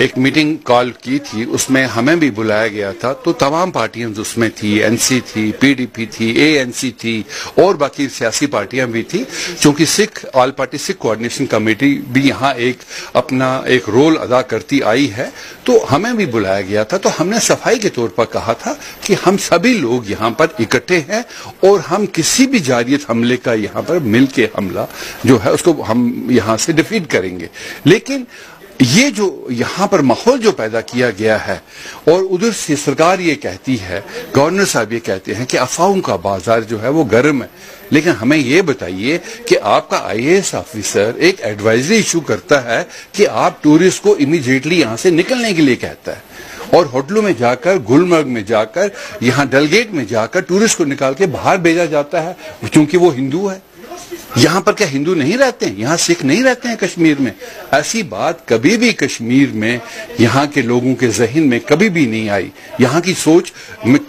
ایک meeting call کی تھی اس میں ہمیں بھی بلایا گیا تھا تو تمام پارٹیاں اس میں تھی این سی تھی پی ڈی پی تھی اے این سی تھی اور باقی سیاسی پارٹیاں بھی تھی چونکہ Sikh all party Sikh coordination committee بھی یہاں ایک اپنا ایک رول ادا کرتی آئی ہے تو ہمیں بھی بلایا گیا تھا تو ہم نے صفائی کے طور پر کہا تھا کہ ہم سبھی لوگ یہاں پر اکٹھے ہیں اور ہم کسی بھی جاریت حملے کا یہاں پر مل کے حملہ جو ہے اس کو ہم یہاں سے ڈیفیٹ کریں گے لیکن یہ جو یہاں پر ماحول جو پیدا کیا گیا ہے اور ادھر سے سرکار یہ کہتی ہے گورنر صاحب یہ کہتے ہیں کہ افواہوں کا بازار جو ہے وہ گرم ہے لیکن ہمیں یہ بتائیے کہ آپ کا آئی اے آفیسر ایک ایڈوائزری ایشو کرتا ہے کہ آپ ٹورسٹ کو امیڈیٹلی یہاں سے نکلنے کے لیے کہتا ہے اور ہوٹلوں میں جا کر گلمرگ میں جا کر یہاں ڈل گیٹ میں جا کر ٹورسٹ کو نکال کے باہر بھیجا جاتا ہے چونکہ وہ ہندو ہے یہاں پر کیا ہندو نہیں رہتے ہیں یہاں سکھ نہیں رہتے ہیں کشمیر میں ایسی بات کبھی بھی کشمیر میں یہاں کے لوگوں کے ذہن میں کبھی بھی نہیں آئی یہاں کی سوچ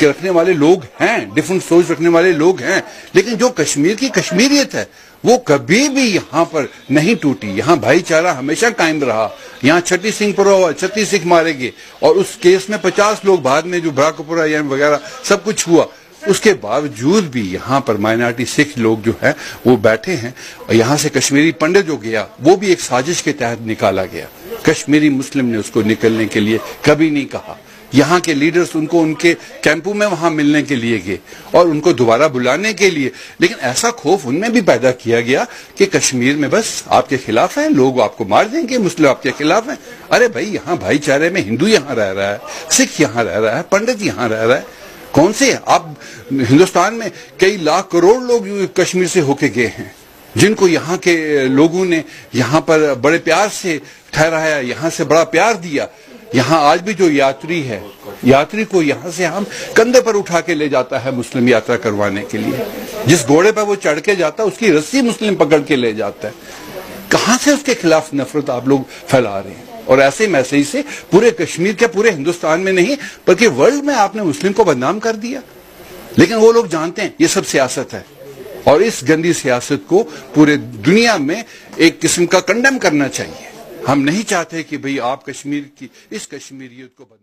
رکھنے والے لوگ ہیں ڈفرنٹ سوچ رکھنے والے لوگ ہیں لیکن جو کشمیر کی کشمیریت ہے وہ کبھی بھی یہاں پر نہیں ٹوٹی یہاں بھائی چارہ ہمیشہ قائم رہا یہاں چھٹی سنگھ پورا چھتی سکھ مارے گئے اور اس کیس میں پچاس لوگ بعد میں جو برا کپورا وغیرہ سب کچھ ہوا اس کے باوجود بھی یہاں پر مائنارٹی سکھ لوگ جو ہیں وہ بیٹھے ہیں یہاں سے کشمیری پنڈت جو گیا وہ بھی ایک سازش کے تحت نکالا گیا کشمیری مسلم نے اس کو نکلنے کے لیے کبھی نہیں کہا یہاں کے لیڈرز ان کو ان کے کیمپو میں وہاں ملنے کے لیے گئے اور ان کو دوبارہ بلانے کے لیے لیکن ایسا خوف ان میں بھی پیدا کیا گیا کہ کشمیر میں بس آپ کے خلاف ہیں لوگ آپ کو مار دیں گے مسلم آپ کے خلاف ہیں ارے بھائی یہاں بھائی چارے میں ہندو یہاں رہ رہا ہے سکھ یہاں رہ رہا ہے پنڈت یہاں رہ رہا ہے کون سے آپ ہندوستان میں کئی لاکھ کروڑ لوگ کشمیر سے ہو کے گئے ہیں جن کو یہاں کے لوگوں نے یہاں پر بڑے پیار سے ٹھہرایا یہاں سے بڑا پیار دیا یہاں آج بھی جو یاتری ہے یاتری کو یہاں سے ہم کندھے پر اٹھا کے لے جاتا ہے مسلم یاترا کروانے کے لیے جس گھوڑے پر وہ چڑھ کے جاتا ہے اس کی رسی مسلم پکڑ کے لے جاتا ہے کہاں سے اس کے خلاف نفرت آپ لوگ پھیلا رہے ہیں اور ایسے میسج سے پورے کشمیر کے پورے ہندوستان میں نہیں بلکہ ورلڈ میں آپ نے مسلم کو بدنام کر دیا لیکن وہ لوگ جانتے ہیں یہ سب سیاست ہے اور اس گندی سیاست کو پورے دنیا میں ایک قسم کا کنڈم کرنا چاہیے ہم نہیں چاہتے کہ بھئی آپ کشمیر کی اس کشمیریت کو بدنام